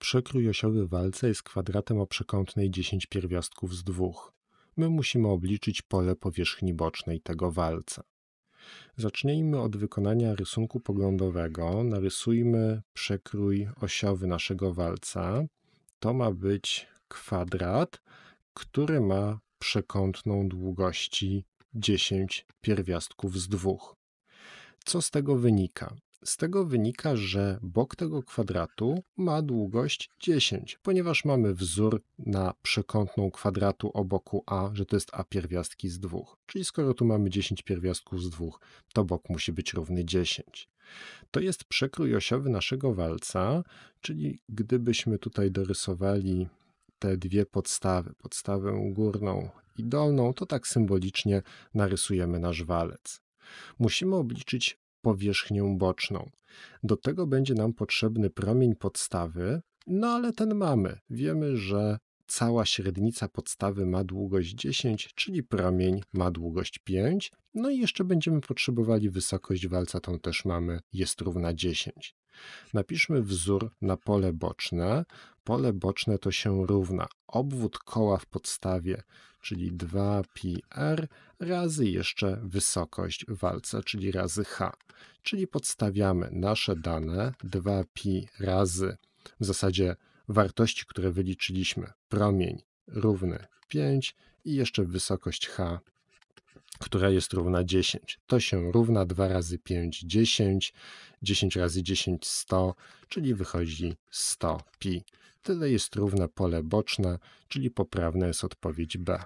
Przekrój osiowy walca jest kwadratem o przekątnej 10 pierwiastków z dwóch. My musimy obliczyć pole powierzchni bocznej tego walca. Zacznijmy od wykonania rysunku poglądowego. Narysujmy przekrój osiowy naszego walca. To ma być kwadrat, który ma przekątną długości 10 pierwiastków z dwóch. Co z tego wynika? Z tego wynika, że bok tego kwadratu ma długość 10, ponieważ mamy wzór na przekątną kwadratu o boku A, że to jest A pierwiastki z dwóch. Czyli skoro tu mamy 10 pierwiastków z dwóch, to bok musi być równy 10. To jest przekrój osiowy naszego walca, czyli gdybyśmy tutaj dorysowali te dwie podstawy, podstawę górną i dolną, to tak symbolicznie narysujemy nasz walec. Musimy obliczyć powierzchnią boczną. Do tego będzie nam potrzebny promień podstawy, no ale ten mamy. Wiemy, że cała średnica podstawy ma długość 10, czyli promień ma długość 5. No i jeszcze będziemy potrzebowali wysokość walca, tą też mamy, jest równa 10. Napiszmy wzór na pole boczne. Pole boczne to się równa obwód koła w podstawie, czyli 2πr razy jeszcze wysokość walca, czyli razy h. Czyli podstawiamy nasze dane 2π razy w zasadzie wartości, które wyliczyliśmy, promień równy 5 i jeszcze wysokość h która jest równa 10. To się równa 2 razy 5, 10, 10 razy 10, 100, czyli wychodzi 100 pi. Tyle jest równe pole boczne, czyli poprawna jest odpowiedź B.